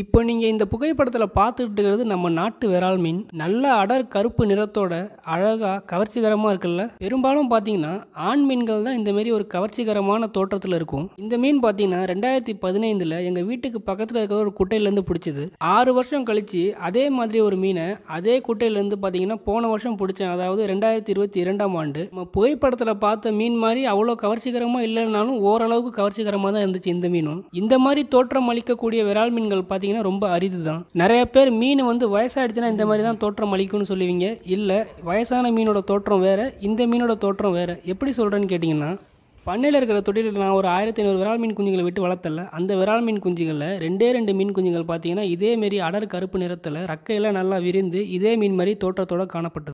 இப்போ நீங்கள் இந்த புகைப்படத்தில் பார்த்துக்கிட்டு இருக்கிறது நம்ம நாட்டு விரால் மீன் நல்ல அடர் கருப்பு நிறத்தோட அழகாக கவர்ச்சிகரமாக இருக்குல்ல பெரும்பாலும் பார்த்தீங்கன்னா ஆண் மீன்கள் தான் இந்தமாரி ஒரு கவர்ச்சிகரமான தோற்றத்தில் இருக்கும் இந்த மீன் பார்த்தீங்கன்னா ரெண்டாயிரத்தி பதினைந்தில் எங்கள் வீட்டுக்கு பக்கத்தில் இருக்கிற ஒரு குட்டையிலேருந்து பிடிச்சது ஆறு வருஷம் கழித்து அதே மாதிரி ஒரு மீனை அதே குட்டையிலேருந்து பார்த்தீங்கன்னா போன வருஷம் பிடிச்சேன் அதாவது ரெண்டாயிரத்தி இருபத்தி இரண்டாம் ஆண்டு நம்ம புகைப்படத்தில் பார்த்த மீன் மாதிரி அவ்வளோ கவர்ச்சிகரமாக இல்லைனாலும் ஓரளவுக்கு கவர்ச்சிகரமாக தான் இருந்துச்சு இந்த மீனும் இந்த மாதிரி தோற்றம் அளிக்கக்கூடிய விரால் மீன்கள் பார்த்து பார்த்தீங்கன்னா ரொம்ப அரிது தான் நிறைய பேர் மீன் வந்து வயசாகிடுச்சுன்னா இந்த மாதிரி தான் தோற்றம் அளிக்கும்னு சொல்லுவீங்க இல்லை வயசான மீனோட தோற்றம் வேறு இந்த மீனோட தோற்றம் வேறு எப்படி சொல்கிறேன்னு கேட்டிங்கன்னா பண்ணையில் இருக்கிற தொட்டிலில் நான் ஒரு ஆயிரத்தி ஐநூறு விரால் மீன் குஞ்சுகளை விட்டு வளர்த்தல அந்த விரால் மீன் குஞ்சுகளில் ரெண்டே ரெண்டு மீன் குஞ்சுகள் பார்த்தீங்கன்னா இதேமாரி அடர் கருப்பு நிறத்தில் ரக்கையெல்லாம் நல்லா விரிந்து இதே மீன் மாதிரி தோற்றத்தோடு காணப்பட்டது